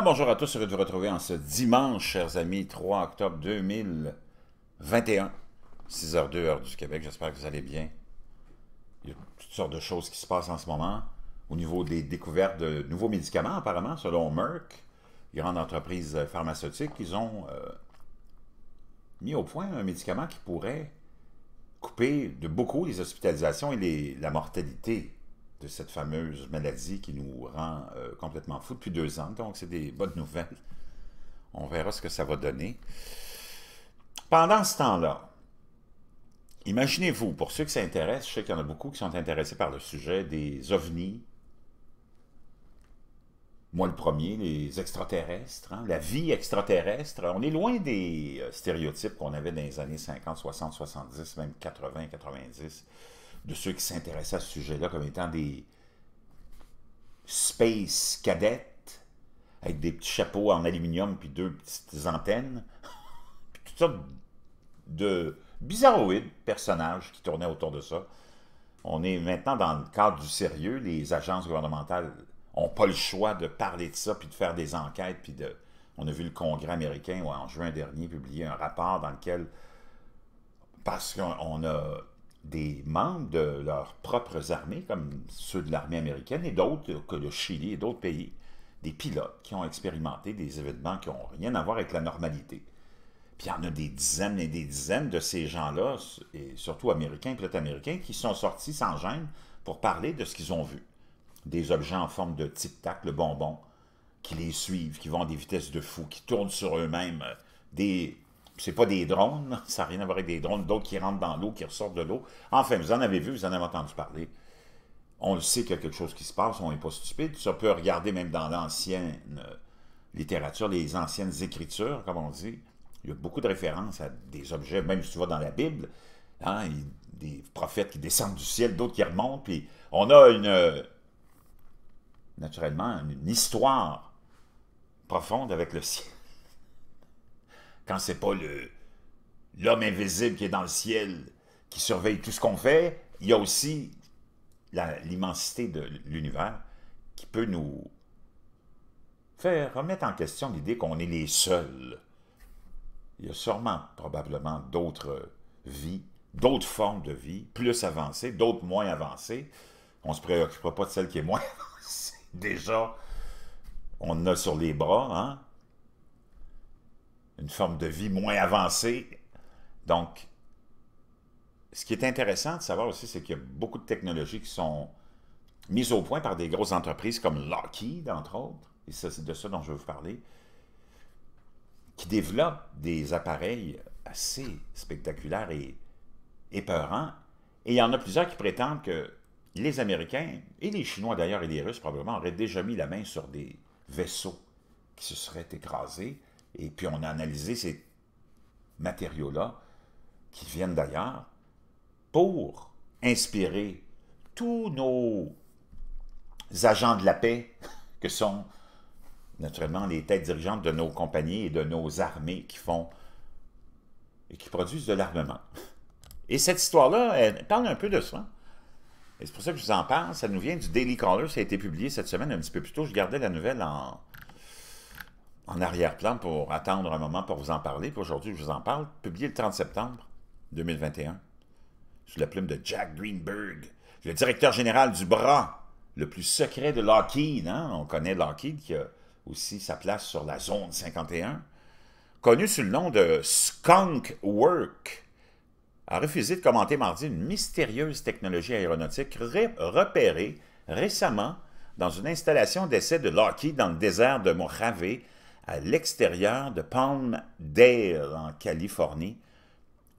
bonjour à tous, heureux de vous retrouver en ce dimanche, chers amis, 3 octobre 2021, 6h02 heure du Québec, j'espère que vous allez bien. Il y a toutes sortes de choses qui se passent en ce moment au niveau des découvertes de nouveaux médicaments, apparemment, selon Merck, grande entreprise pharmaceutique, ils ont euh, mis au point un médicament qui pourrait couper de beaucoup les hospitalisations et les, la mortalité de cette fameuse maladie qui nous rend euh, complètement fous depuis deux ans. Donc, c'est des bonnes nouvelles. On verra ce que ça va donner. Pendant ce temps-là, imaginez-vous, pour ceux qui s'intéressent, je sais qu'il y en a beaucoup qui sont intéressés par le sujet des ovnis, moi le premier, les extraterrestres, hein, la vie extraterrestre. On est loin des euh, stéréotypes qu'on avait dans les années 50, 60, 70, même 80, 90 de ceux qui s'intéressaient à ce sujet-là comme étant des space cadets avec des petits chapeaux en aluminium puis deux petites antennes, toutes sortes de bizarroïdes personnages qui tournaient autour de ça. On est maintenant dans le cadre du sérieux. Les agences gouvernementales n'ont pas le choix de parler de ça puis de faire des enquêtes. Puis de... On a vu le Congrès américain en juin dernier publier un rapport dans lequel, parce qu'on a des membres de leurs propres armées, comme ceux de l'armée américaine et d'autres que le Chili et d'autres pays, des pilotes qui ont expérimenté des événements qui n'ont rien à voir avec la normalité. Puis il y en a des dizaines et des dizaines de ces gens-là, et surtout américains, pilotes américains, qui sont sortis sans gêne pour parler de ce qu'ils ont vu. Des objets en forme de tic-tac, le bonbon, qui les suivent, qui vont à des vitesses de fou, qui tournent sur eux-mêmes, euh, des c'est pas des drones, ça n'a rien à voir avec des drones, d'autres qui rentrent dans l'eau, qui ressortent de l'eau. Enfin, vous en avez vu, vous en avez entendu parler. On le sait qu'il y a quelque chose qui se passe, on n'est pas stupide. Ça peut regarder même dans l'ancienne euh, littérature, les anciennes écritures, comme on dit. Il y a beaucoup de références à des objets, même si tu vas dans la Bible, hein, des prophètes qui descendent du ciel, d'autres qui remontent, puis on a une, euh, naturellement, une histoire profonde avec le ciel quand c'est pas l'homme invisible qui est dans le ciel, qui surveille tout ce qu'on fait, il y a aussi l'immensité de l'univers qui peut nous faire remettre en question l'idée qu'on est les seuls. Il y a sûrement, probablement, d'autres vies, d'autres formes de vie, plus avancées, d'autres moins avancées. On ne se préoccupera pas de celle qui est moins avancée. Déjà, on a sur les bras, hein? une forme de vie moins avancée. Donc, ce qui est intéressant de savoir aussi, c'est qu'il y a beaucoup de technologies qui sont mises au point par des grosses entreprises comme Lockheed, entre autres, et c'est de ça dont je veux vous parler, qui développent des appareils assez spectaculaires et épeurants. Et il y en a plusieurs qui prétendent que les Américains, et les Chinois d'ailleurs, et les Russes probablement, auraient déjà mis la main sur des vaisseaux qui se seraient écrasés et puis on a analysé ces matériaux-là qui viennent d'ailleurs pour inspirer tous nos agents de la paix que sont naturellement les têtes dirigeantes de nos compagnies et de nos armées qui font et qui produisent de l'armement. Et cette histoire-là, elle parle un peu de ça. Et c'est pour ça que je vous en parle. Ça nous vient du Daily Caller. Ça a été publié cette semaine un petit peu plus tôt. Je gardais la nouvelle en, en arrière-plan pour attendre un moment pour vous en parler. Puis aujourd'hui, je vous en parle, publié le 30 septembre 2021, sous la plume de Jack Greenberg, le directeur général du bras, le plus secret de Lockheed. Hein? On connaît Lockheed qui a aussi sa place sur la zone 51. Connu sous le nom de Skunk Work, a refusé de commenter mardi une mystérieuse technologie aéronautique repérée récemment dans une installation d'essai de Lockheed dans le désert de Mojave, à l'extérieur de Palm Dale, en Californie.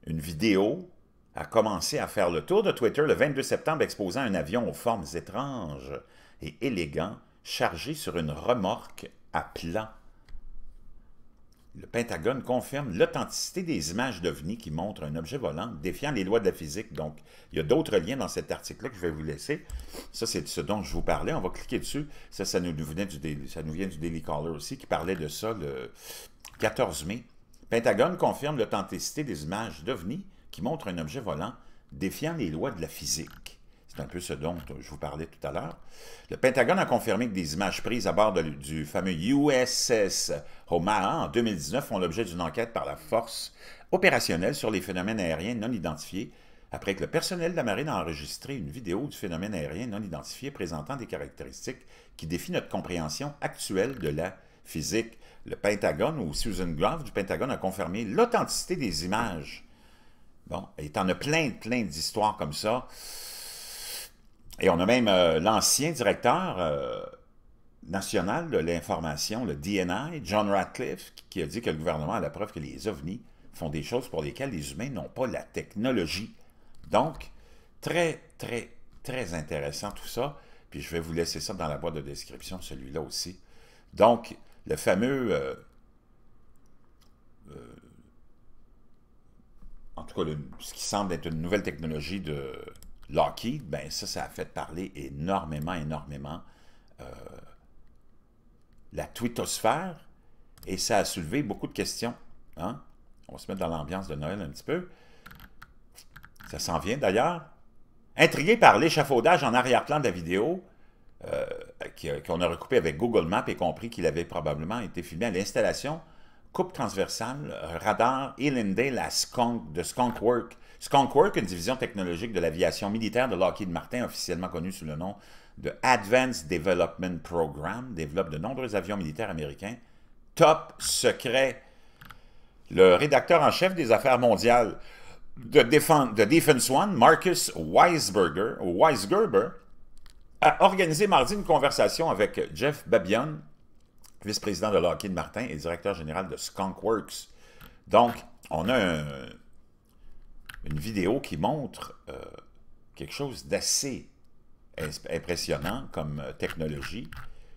Une vidéo a commencé à faire le tour de Twitter le 22 septembre exposant un avion aux formes étranges et élégants chargé sur une remorque à plat le Pentagone confirme l'authenticité des images d'OVNI qui montrent un objet volant défiant les lois de la physique. Donc, il y a d'autres liens dans cet article-là que je vais vous laisser. Ça, c'est ce dont je vous parlais. On va cliquer dessus. Ça, ça nous, vient du Daily Caller aussi, qui parlait de ça le 14 mai. Pentagone confirme l'authenticité des images d'OVNI qui montrent un objet volant défiant les lois de la physique. C'est un peu ce dont je vous parlais tout à l'heure. Le Pentagone a confirmé que des images prises à bord du fameux USS Omaha en 2019 font l'objet d'une enquête par la force opérationnelle sur les phénomènes aériens non identifiés après que le personnel de la marine a enregistré une vidéo du phénomène aérien non identifié présentant des caractéristiques qui défient notre compréhension actuelle de la physique. Le Pentagone ou Susan Glove du Pentagone a confirmé l'authenticité des images. Bon, et en a plein, plein d'histoires comme ça. Et on a même euh, l'ancien directeur euh, national de l'information, le DNI, John Ratcliffe, qui a dit que le gouvernement a la preuve que les ovnis font des choses pour lesquelles les humains n'ont pas la technologie. Donc, très, très, très intéressant tout ça. Puis je vais vous laisser ça dans la boîte de description, celui-là aussi. Donc, le fameux... Euh, en tout cas, ce qui semble être une nouvelle technologie de Lockheed, ben ça, ça a fait parler énormément, énormément euh, la twittosphère et ça a soulevé beaucoup de questions. Hein. On va se mettre dans l'ambiance de Noël un petit peu. Ça s'en vient d'ailleurs. Intrigué par l'échafaudage en arrière-plan de la vidéo, euh, qu'on a recoupé avec Google Maps et compris qu'il avait probablement été filmé à l'installation coupe transversale, euh, radar, Hillendale la Skunk, de Skunk une division technologique de l'aviation militaire de Lockheed Martin, officiellement connue sous le nom de Advanced Development Program, développe de nombreux avions militaires américains. Top secret. Le rédacteur en chef des affaires mondiales de, Defense One, Marcus Weisberger, Weisgerber, a organisé mardi une conversation avec Jeff Babion, vice-président de Lockheed Martin et directeur général de Skunk Works. Donc, on a un, une vidéo qui montre euh, quelque chose d'assez impressionnant comme euh, technologie.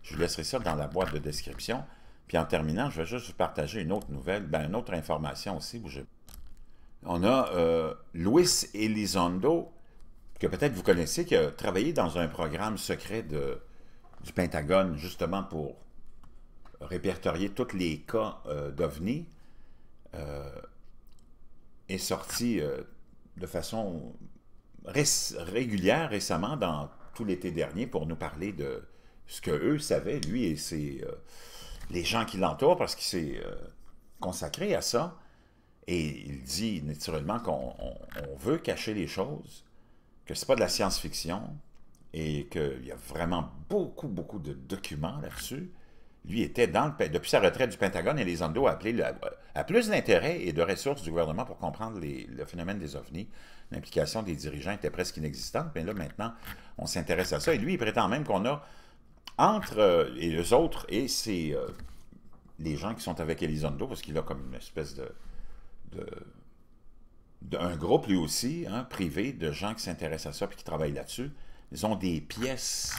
Je vous laisserai ça dans la boîte de description. Puis en terminant, je vais juste vous partager une autre nouvelle, ben, une autre information aussi. Où On a euh, Luis Elizondo, que peut-être vous connaissez, qui a travaillé dans un programme secret du Pentagone, justement pour répertorier tous les cas d'OVNI, est sorti de façon régulière récemment dans tout l'été dernier pour nous parler de ce que eux savaient, lui et ses, euh, les gens qui l'entourent, parce qu'il s'est euh, consacré à ça. Et il dit naturellement qu'on veut cacher les choses, que ce n'est pas de la science-fiction et qu'il y a vraiment beaucoup, beaucoup de documents là-dessus lui, était dans le, depuis sa retraite du Pentagone, Elizondo a appelé euh, à plus d'intérêt et de ressources du gouvernement pour comprendre le phénomène des ovnis. L'implication des dirigeants était presque inexistante, mais là, maintenant, on s'intéresse à ça. Et lui, il prétend même qu'on a, entre euh, les autres et c'est euh, les gens qui sont avec Elizondo, parce qu'il a comme une espèce de... un d'un groupe, lui aussi, hein, privé, de gens qui s'intéressent à ça et qui travaillent là-dessus, ils ont des pièces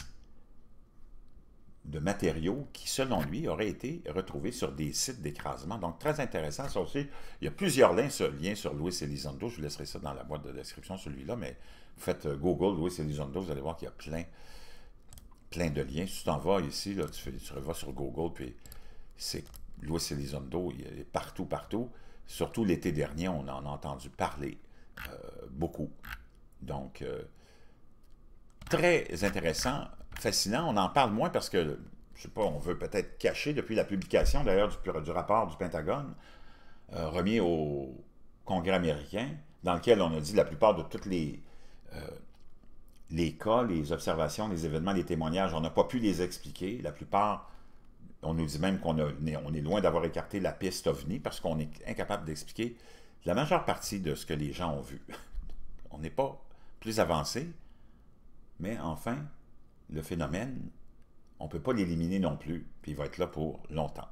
de matériaux qui, selon lui, auraient été retrouvés sur des sites d'écrasement. Donc, très intéressant. aussi, il y a plusieurs liens, sur, Louis sur Luis Elizondo. Je vous laisserai ça dans la boîte de description, celui-là, mais faites euh, Google Louis Elizondo, vous allez voir qu'il y a plein, plein de liens. Si tu t'en vas ici, tu, tu sur Google, puis c'est Louis Elizondo, il est partout, partout. Surtout l'été dernier, on en a entendu parler euh, beaucoup. Donc, euh, très intéressant fascinant. On en parle moins parce que, je sais pas, on veut peut-être cacher depuis la publication d'ailleurs du, rapport du Pentagone euh, remis au Congrès américain, dans lequel on a dit la plupart de toutes les, euh, les cas, les observations, les événements, les témoignages, on n'a pas pu les expliquer. La plupart, on nous dit même qu'on on est loin d'avoir écarté la piste OVNI parce qu'on est incapable d'expliquer la majeure partie de ce que les gens ont vu. on n'est pas plus avancé, mais enfin, le phénomène, on ne peut pas l'éliminer non plus, puis il va être là pour longtemps.